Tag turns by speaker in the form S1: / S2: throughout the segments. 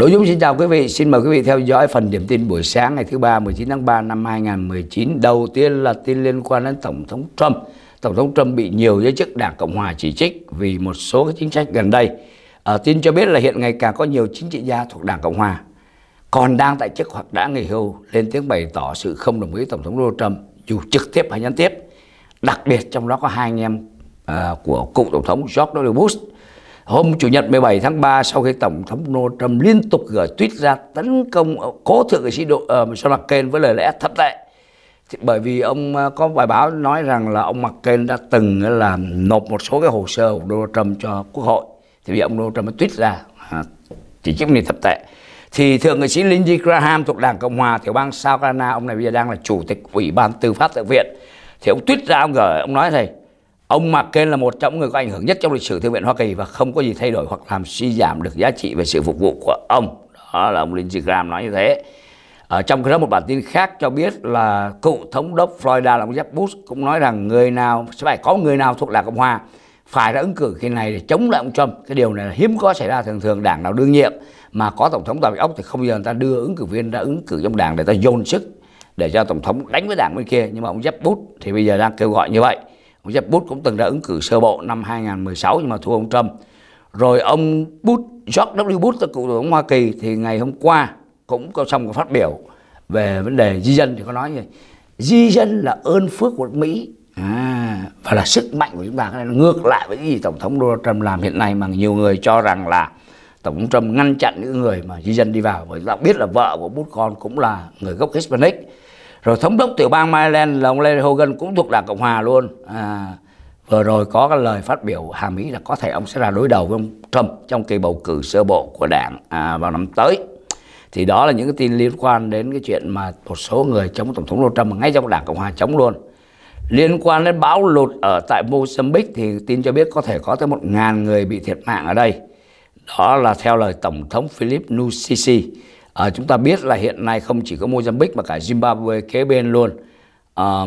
S1: Đỗ Dũng xin chào quý vị, xin mời quý vị theo dõi phần điểm tin buổi sáng ngày thứ ba 19 tháng 3 năm 2019. Đầu tiên là tin liên quan đến Tổng thống Trump. Tổng thống Trump bị nhiều giới chức Đảng Cộng hòa chỉ trích vì một số các chính sách gần đây. À, tin cho biết là hiện ngày càng có nhiều chính trị gia thuộc Đảng Cộng hòa còn đang tại chức hoặc đã nghỉ hưu lên tiếng bày tỏ sự không đồng ý Tổng thống Donald Trump dù trực tiếp hay gián tiếp. Đặc biệt trong đó có hai anh em à, của cựu Tổng thống George W. Bush Hôm Chủ nhật 17 tháng 3 sau khi Tổng thống Donald Trump liên tục gửi tweet ra tấn công cố thượng nghị sĩ Độ, uh, ờ, John McCain với lời lẽ thất tệ. Thì bởi vì ông uh, có bài báo nói rằng là ông McCain đã từng ờ, là nộp một số cái hồ sơ của Donald Trump cho Quốc hội. Thì bị ông Donald Trump tweet ra à, chỉ trích mình thất tệ. Thì thượng nghị sĩ Lindsey Graham thuộc Đảng Cộng Hòa tiểu bang South Carolina, ông này bây giờ đang là chủ tịch Ủy ban Tư pháp Thượng viện. Thì ông tweet ra ông gửi ông nói thầy Ông McCain là một trong những người có ảnh hưởng nhất trong lịch sử thư viện Hoa Kỳ và không có gì thay đổi hoặc làm suy giảm được giá trị về sự phục vụ của ông. Đó là ông Lindsey Graham nói như thế. Ở trong đó một bản tin khác cho biết là cựu thống đốc Florida là ông Jeb Bush cũng nói rằng người nào sẽ phải có người nào thuộc đảng Cộng hòa phải ra ứng cử khi này để chống lại ông Trump. Cái điều này là hiếm có xảy ra thường thường đảng nào đương nhiệm mà có tổng thống toàn ốc thì không bao giờ người ta đưa ứng cử viên ra ứng cử trong đảng để ta dồn sức để cho tổng thống đánh với đảng bên kia nhưng mà ông Jeb Bush thì bây giờ đang kêu gọi như vậy ông Jeb Bush cũng từng ra ứng cử sơ bộ năm 2016 nhưng mà thua ông Trump rồi ông Bush George W. Bush cựu tổng Hoa Kỳ thì ngày hôm qua cũng có xong có phát biểu về vấn đề di dân thì có nói như di dân là ơn phước của Mỹ à, và là sức mạnh của chúng ta cái này ngược lại với gì tổng thống Donald Trump làm hiện nay mà nhiều người cho rằng là tổng thống Trump ngăn chặn những người mà di dân đi vào bởi vì ta biết là vợ của Bush con cũng là người gốc Hispanic rồi thống đốc tiểu bang Maryland là ông Larry Hogan cũng thuộc đảng cộng hòa luôn à, vừa rồi có cái lời phát biểu Hà Mỹ là có thể ông sẽ là đối đầu với ông Trump trong kỳ bầu cử sơ bộ của đảng à, vào năm tới thì đó là những cái tin liên quan đến cái chuyện mà một số người chống tổng thống Donald Trump ngay trong đảng cộng hòa chống luôn liên quan đến bão lụt ở tại Mozambique thì tin cho biết có thể có tới một ngàn người bị thiệt mạng ở đây đó là theo lời tổng thống Philip Nusisi À, chúng ta biết là hiện nay không chỉ có Mozambique mà cả Zimbabwe kế bên luôn. À,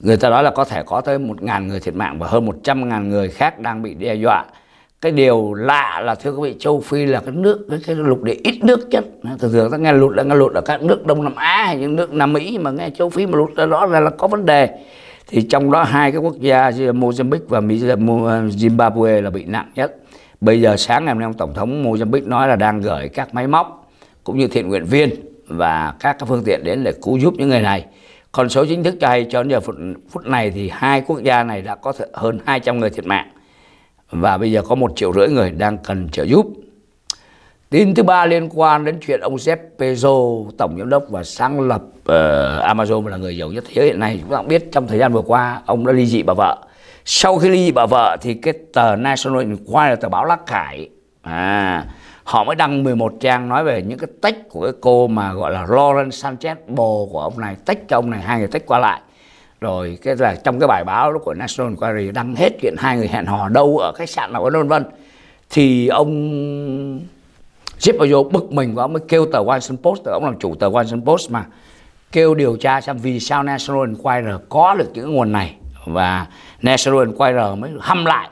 S1: người ta nói là có thể có tới 1.000 người thiệt mạng và hơn 100.000 người khác đang bị đe dọa. Cái điều lạ là thưa quý vị, châu Phi là cái nước cái, cái lục địa ít nước nhất. Thường thường ta nghe lụt là nghe lụt ở các nước Đông Nam Á hay những nước Nam Mỹ mà nghe châu Phi mà lụt là rõ ràng là có vấn đề thì trong đó hai cái quốc gia Mozambique và ờ, Zimbabwe là bị nặng nhất. Bây giờ sáng ngày hôm nay ông tổng thống Mozambique nói là đang gửi các máy móc cũng như thiện nguyện viên và các phương tiện đến để cứu giúp những người này. Con số chính thức cho hay cho đến giờ phút, phút này thì hai quốc gia này đã có hơn 200 người thiệt mạng và bây giờ có một triệu rưỡi người đang cần trợ giúp. Tin thứ ba liên quan đến chuyện ông Jeff Bezos, tổng giám đốc và sáng lập uh, Amazon là người giàu nhất thế giới hiện nay. Chúng ta cũng biết trong thời gian vừa qua ông đã ly dị bà vợ. Sau khi ly dị bà vợ thì cái tờ National Enquirer, tờ báo lá cải, à, họ mới đăng 11 trang nói về những cái tách của cái cô mà gọi là Lauren Sanchez bồ của ông này tách cho ông này hai người tách qua lại rồi cái là trong cái bài báo lúc của National Inquiry đăng hết chuyện hai người hẹn hò đâu ở khách sạn nào vân vân thì ông Jeff Bezos bực mình và ông mới kêu tờ Washington Post ông làm chủ tờ Washington Post mà kêu điều tra xem vì sao National Enquirer có được những nguồn này và National Enquirer mới hăm lại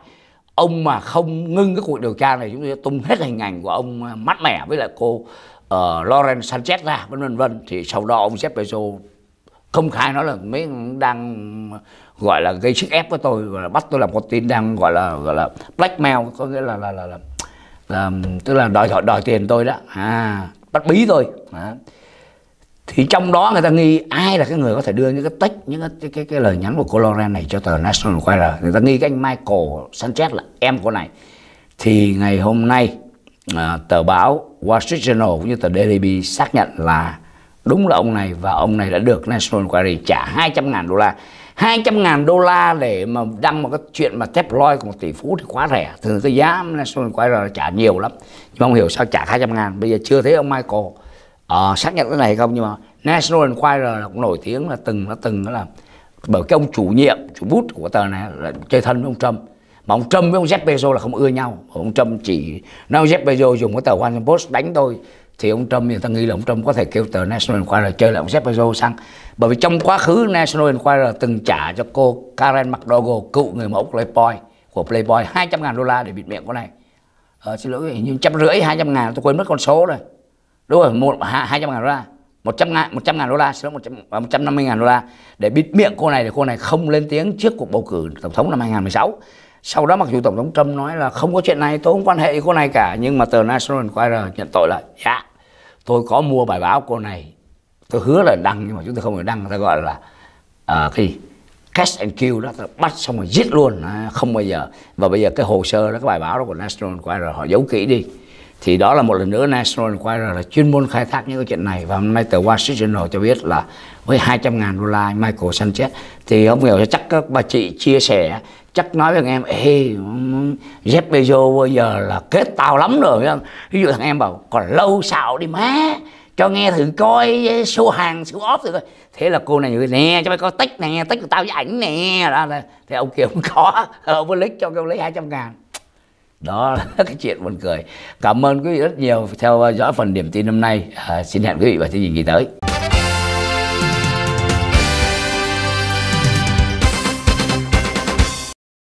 S1: ông mà không ngưng cái cuộc điều tra này chúng tôi sẽ tung hết hình ảnh của ông ờ, mát mẻ với lại cô uh, ờ, Lauren Sanchez ra vân vân vân thì sau đó ông Jeff Bezos công khai nói là mấy đang ờ, gọi là gây sức ép với tôi và bắt tôi làm con tin đang gọi là gọi là blackmail có nghĩa là là là, là, là tức là đòi hỏi đòi, đòi tiền tôi đó à bắt bí tôi à thì trong đó người ta nghi ai là cái người có thể đưa những cái tách những cái cái, cái, cái lời nhắn của cô Loren này cho tờ National Enquirer người ta nghi cái anh Michael Sanchez là em của này thì ngày hôm nay à, tờ báo Wall Street Journal cũng như tờ Daily Beast xác nhận là đúng là ông này và ông này đã được National Enquiry trả 200.000 đô la 200.000 đô la để mà đăng một cái chuyện mà tabloid của một tỷ phú thì quá rẻ thường cái giá National Enquirer trả nhiều lắm nhưng mà không hiểu sao trả 200.000 bây giờ chưa thấy ông Michael à, xác nhận cái này không nhưng mà National Enquirer là cũng nổi tiếng là từng nó từng là bởi cái ông chủ nhiệm chủ bút của tờ này là chơi thân với ông Trump mà ông Trump với ông Jeff Bezos là không ưa nhau ông Trump chỉ nói Jeff Bezos dùng cái tờ Washington Post đánh tôi thì ông Trump thì ta nghĩ là ông Trump có thể kêu tờ National Enquirer chơi lại ông Jeff Bezos sang bởi vì trong quá khứ National Enquirer từng trả cho cô Karen McDougall cựu người mẫu Playboy của Playboy 200 ngàn đô la để bịt miệng con này ờ, xin lỗi hình như trăm rưỡi hai trăm ngàn tôi quên mất con số rồi đúng rồi một hai trăm ngàn đô la một trăm ngàn một trăm ngàn đô la xin lỗi một trăm năm mươi ngàn đô la để bịt miệng cô này để cô này không lên tiếng trước cuộc bầu cử tổng thống năm 2016 sau đó mặc dù tổng thống Trump nói là không có chuyện này tôi không quan hệ với cô này cả nhưng mà tờ National Enquirer nhận tội là dạ yeah, tôi có mua bài báo cô này tôi hứa là đăng nhưng mà chúng tôi không phải đăng người ta gọi là uh, cái gì? catch and kill đó bắt xong rồi giết luôn à, không bao giờ và bây giờ cái hồ sơ đó cái bài báo đó của National Enquirer họ giấu kỹ đi thì đó là một lần nữa National Enquirer là chuyên môn khai thác những cái chuyện này và hôm nay tờ Wall Street Journal cho biết là với 200 ngàn đô la Michael Sanchez thì ông hiểu chắc các bà chị chia sẻ chắc nói với anh em Ê, Jeff Bezos bây giờ là kết tao lắm rồi ví dụ thằng em bảo còn lâu xạo đi má cho nghe thử coi số hàng số off thử coi thế là cô này người nè cho mày có tách nè tách của tao với ảnh nè đó, thì ông kia không có ông mới lấy cho ông lấy 200 ngàn đó là cái chuyện buồn cười cảm ơn quý vị rất nhiều theo dõi phần điểm tin hôm nay à, xin hẹn quý vị vào chương trình kỳ tới